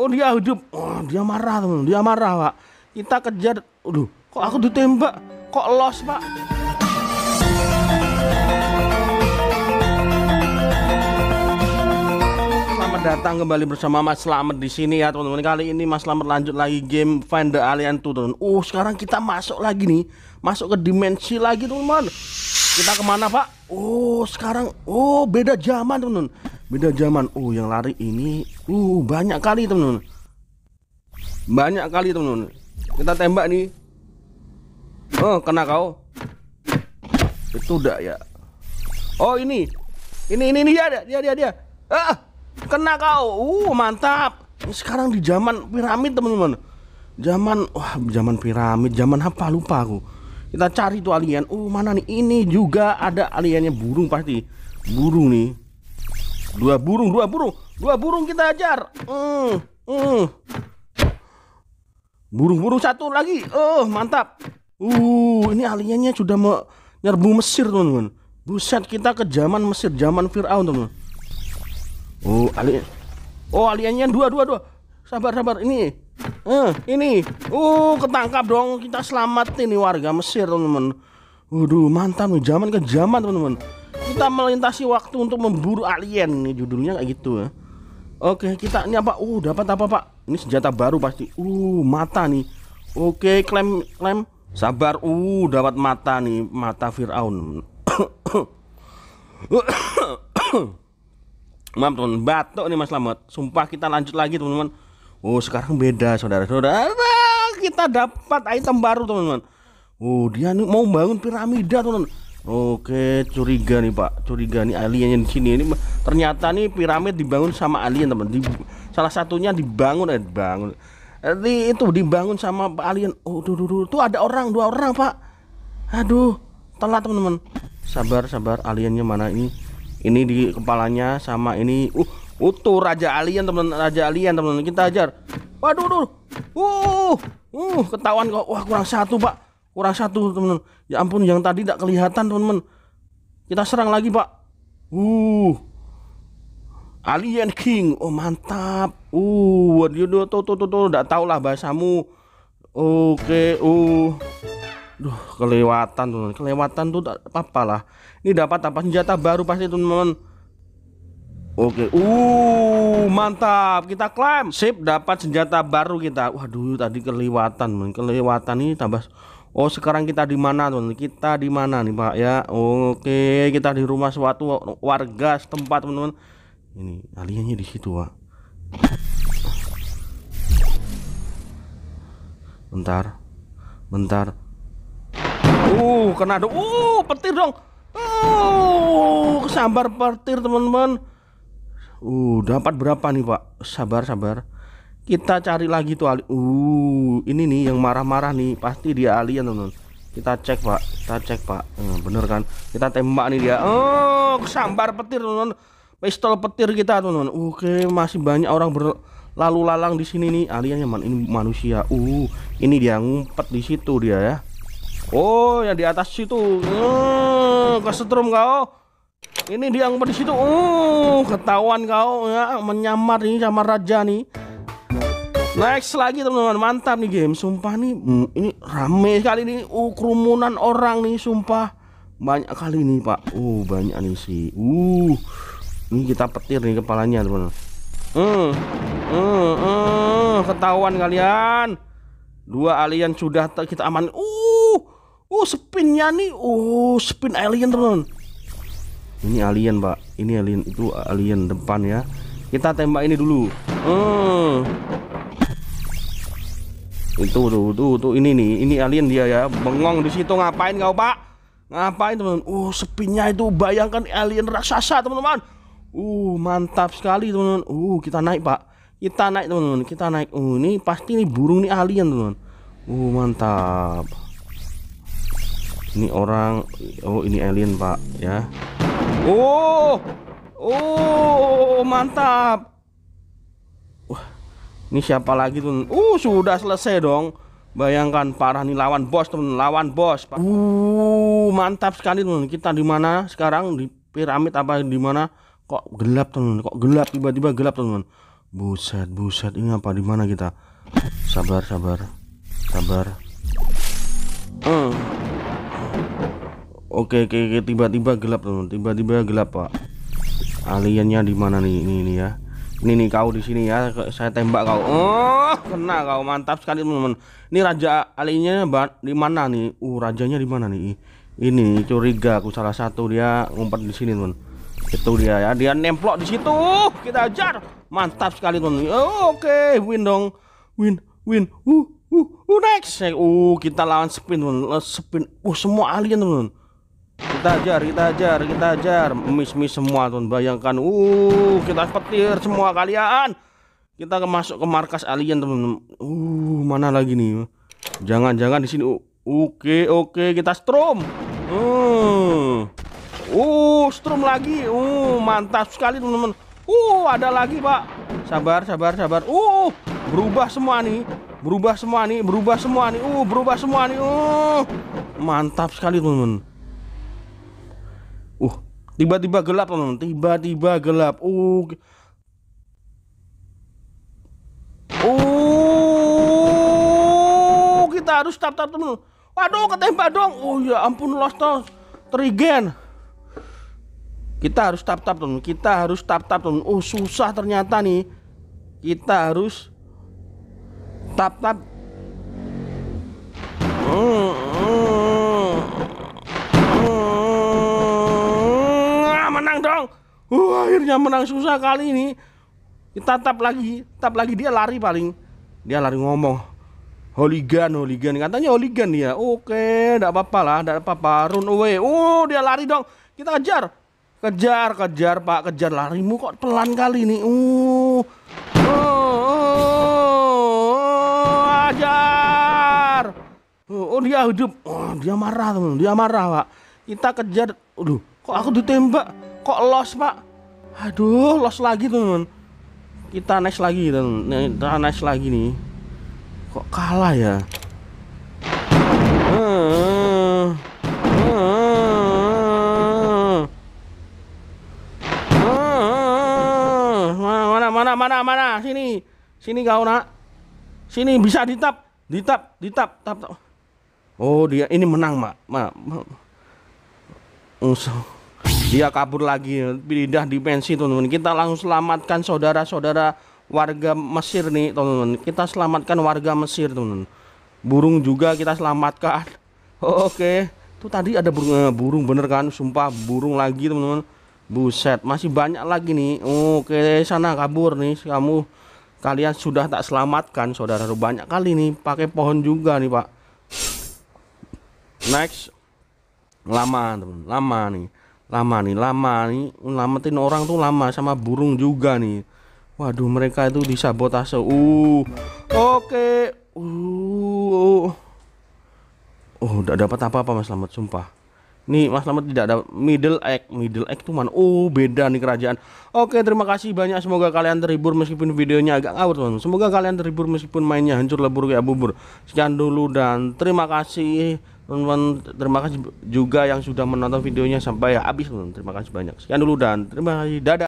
oh dia hidup oh, dia marah teman dia marah pak kita kejar aduh kok aku ditembak kok los pak Selamat datang kembali bersama Mas Slamet di sini ya teman-teman. Kali ini Mas Slamet lanjut lagi game Find the Alien tuh, teman. Uh, oh, sekarang kita masuk lagi nih, masuk ke dimensi lagi teman-teman. Kita kemana Pak? Oh, sekarang oh beda zaman teman-teman. Beda zaman. Oh, yang lari ini Uh, banyak kali teman-teman. Banyak kali teman-teman. Kita tembak nih. Oh, kena kau. Itu udah ya. Oh, ini. Ini ini ini dia dia dia dia. Ah, kena kau. Uh, mantap. Sekarang di zaman piramid teman-teman. Zaman wah, zaman piramid, zaman apa lupa aku. Kita cari tuh alien. Oh, mana nih? Ini juga ada aliennya burung pasti. Burung nih. Dua burung, dua burung, dua burung kita ajar. Uh, uh. Burung-burung satu lagi. Oh, uh, mantap. Uh, ini aliennya sudah menyerbu Mesir, teman-teman. Buset, kita ke zaman Mesir, zaman Firaun, teman-teman. Oh, alien. Oh, aliennya dua, dua, dua. Sabar, sabar. Ini. uh, ini. Uh, ketangkap dong. Kita selamat ini warga Mesir, teman-teman. Waduh, mantap nih zaman ke zaman, teman-teman kita melintasi waktu untuk memburu alien nih judulnya kayak gitu ya. Oke, kita ini apa? Uh, dapat apa, Pak? Ini senjata baru pasti. Uh, mata nih. Oke, klaim klaim sabar. Uh, dapat mata nih, mata Firaun. Maaf teman, batuk nih Mas selamat Sumpah kita lanjut lagi, teman-teman. Oh, sekarang beda, saudara-saudara. Kita dapat item baru, teman-teman. Oh, dia nih mau bangun piramida, teman-teman. Oke, curiga nih Pak, curiga nih alien yang di sini. Ini ternyata nih piramid dibangun sama alien teman. Di, salah satunya dibangun, eh, bangun Di, itu dibangun sama alien. Oh, tuh tuh tuh tuh ada orang, dua orang Pak. Aduh, telat teman-teman. Sabar, sabar. Aliennya mana ini? Ini di kepalanya sama ini. Uh, utuh raja alien teman, raja alien teman. Kita ajar. Waduh, duh. Uh, uh, uh, ketahuan kok. Wah kurang satu Pak kurang satu teman-teman ya ampun yang tadi tidak kelihatan teman-teman kita serang lagi pak uh Alien King oh mantap uh waduh, tuh tuh tuh tuh tidak tahu lah bahasamu oke okay. uh Duh, kelewatan tuh kelewatan tuh tak apa-apa lah ini dapat apa senjata baru pasti teman-teman oke okay. uh mantap kita klaim sip dapat senjata baru kita waduh tadi kelewatan teman kelewatan ini tambah Oh sekarang kita di mana teman? Kita di mana nih Pak ya? Oke kita di rumah suatu warga setempat teman-teman. Ini aliennya di situ Pak. Bentar, bentar. Uh kena dong. Uh petir dong. Uh kesambar petir teman-teman. Uh dapat berapa nih Pak? Sabar sabar kita cari lagi tuh Ali. uh ini nih yang marah-marah nih pasti dia alien teman-teman kita cek pak kita cek pak hmm, bener kan kita tembak nih dia oh kesambar petir teman-teman pistol petir kita teman-teman oke masih banyak orang berlalu lalang di sini nih alien yang man ini manusia uh ini dia ngumpet di situ dia ya oh yang di atas situ uh, kesetrum kau oh. ini dia ngumpet di situ uh ketahuan kau oh, ya menyamar ini sama raja nih Nah, iya. Next lagi teman-teman, mantap nih game, sumpah nih, mm, ini rame kali ini uh, kerumunan orang nih, sumpah banyak kali nih pak, uh banyak nih sih, uh ini kita petir nih kepalanya teman-teman, uh uh uh, ketahuan kalian, dua alien sudah kita aman, uh, uh spinnya nih, uh spin alien teman-teman, ini alien pak, ini alien itu alien depan ya, kita tembak ini dulu, uh itu tuh tuh tuh ini nih ini alien dia ya bengong di situ ngapain kau pak ngapain teman-teman uh sepinya itu bayangkan alien raksasa teman-teman uh mantap sekali teman-teman uh kita naik pak kita naik teman-teman kita naik uh ini pasti nih burung nih alien teman-teman uh mantap ini orang oh ini alien pak ya oh oh, oh, oh mantap ini siapa lagi tuh? Uh, sudah selesai dong. Bayangkan parah nih lawan bos teman, lawan bos. Uh, mantap sekali teman. Kita di mana sekarang di piramid apa di mana? Kok gelap teman? Kok gelap tiba-tiba gelap teman? Buset, buset. Ini apa di mana kita? Sabar, sabar. Sabar. Uh. Oke, oke, oke. tiba-tiba gelap teman. Tiba-tiba gelap, Pak. Aliennya di mana nih? Ini ini ya ini nih kau di sini ya saya tembak kau oh kena kau mantap sekali teman-teman ini raja alinya di mana nih uh rajanya di mana nih ini curiga aku salah satu dia ngumpet di sini teman itu dia ya dia nemplok di situ uh, kita ajar mantap sekali teman oh, oke okay. win dong win win uh uh uh next uh kita lawan spin teman spin uh semua alien teman teman kita ajar kita ajar kita ajar mis-mis semua tuh bayangkan uh kita petir semua kalian kita masuk ke markas alien teman-teman uh mana lagi nih jangan-jangan di sini uh, oke oke kita strom hmm. uh uh strom lagi uh mantap sekali teman-teman uh ada lagi pak sabar sabar sabar uh berubah semua nih berubah semua nih berubah semua nih uh berubah semua nih uh mantap sekali teman-teman uh tiba-tiba gelap teman tiba-tiba gelap uh uh kita harus tap tap teman waduh ketembak dong oh ya ampun lost trigen kita harus tap tap teman kita harus tap tap teman oh susah ternyata nih kita harus tap tap Wah, akhirnya menang susah kali ini kita tap lagi tap lagi dia lari paling dia lari ngomong holigan holigan katanya holigan dia oke tidak apa-apa lah tidak apa-apa run away oh dia lari dong kita kejar kejar kejar pak kejar larimu kok pelan kali ini uh oh, oh, ajar oh, oh dia hidup oh, dia marah teman dia marah pak kita kejar aduh kok aku ditembak kok los pak aduh los lagi teman kita next lagi teman kita next lagi nih kok kalah ya mana mana mana mana mana sini sini kau nak sini bisa ditap ditap ditap tap tap oh dia ini menang mak mak, mak dia kabur lagi pindah dimensi teman-teman kita langsung selamatkan saudara-saudara warga Mesir nih teman-teman kita selamatkan warga Mesir teman-teman burung juga kita selamatkan oke okay. tuh tadi ada burung eh, burung bener kan sumpah burung lagi teman-teman buset masih banyak lagi nih oke okay, sana kabur nih kamu kalian sudah tak selamatkan saudara banyak kali nih pakai pohon juga nih pak next lama teman teman lama nih lama nih lama nih ngelamatin orang tuh lama sama burung juga nih waduh mereka itu disabotase uh oke okay. Uh, uh oh udah dapat apa apa mas selamat sumpah Nih Mas Lamet tidak ada middle egg Middle egg itu mana? Oh, beda nih kerajaan. Oke, terima kasih banyak. Semoga kalian terhibur meskipun videonya agak ngawur, teman. Semoga kalian terhibur meskipun mainnya hancur lebur kayak bubur. Sekian dulu dan terima kasih teman-teman. Terima kasih juga yang sudah menonton videonya sampai habis, teman. Terima kasih banyak. Sekian dulu dan terima kasih. Dadah.